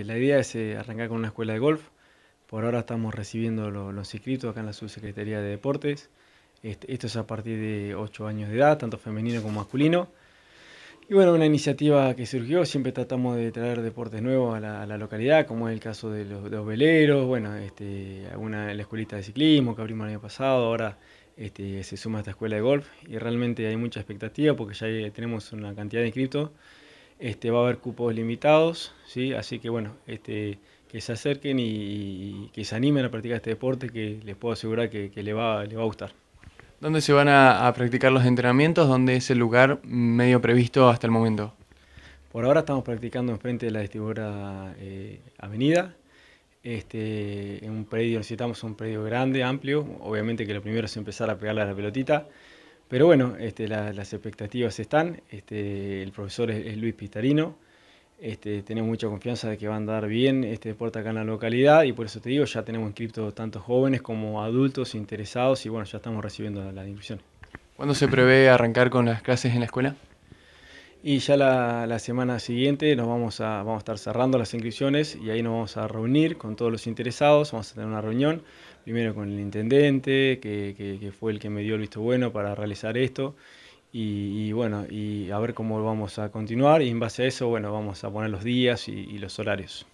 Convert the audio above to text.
Eh, la idea es eh, arrancar con una escuela de golf. Por ahora estamos recibiendo los inscritos acá en la Subsecretaría de Deportes. esto es a partir de 8 años de edad, tanto femenino como masculino. Y bueno, una iniciativa que surgió, siempre tratamos de traer deportes nuevos a la, localidad, como es el caso de los, de veleros, bueno, este, alguna, la escuelita de ciclismo que abrimos el año pasado, ahora este, se suma esta escuela de golf y realmente hay mucha expectativa porque ya eh, tenemos una cantidad de inscritos este, va a haber cupos limitados, ¿sí? así que bueno, este, que se acerquen y, que se animen a practicar este deporte que les puedo asegurar que, que le, va, le va a gustar. ¿Dónde se van a, practicar los entrenamientos? ¿Dónde es el lugar medio previsto hasta el momento? Por ahora estamos practicando enfrente de la Estibora eh, Avenida. Este, en un predio, necesitamos un predio grande, amplio. Obviamente que lo primero es empezar a pegarle a la pelotita. Pero bueno, este, las expectativas están. Este, el profesor es, Luis Pistarino. Este, tenemos mucha confianza de que va a andar bien este deporte acá en la localidad y por eso te digo, ya tenemos inscriptos tanto jóvenes como adultos interesados y bueno, ya estamos recibiendo las inscripciones. ¿Cuándo se prevé arrancar con las clases en la escuela? Y ya la, semana siguiente nos vamos a, vamos a estar cerrando las inscripciones y ahí nos vamos a reunir con todos los interesados, vamos a tener una reunión, primero con el intendente, que, que, fue el que me dio el visto bueno para realizar esto, y, bueno, y a ver cómo vamos a continuar, y en base a eso, bueno, vamos a poner los días y, y los horarios.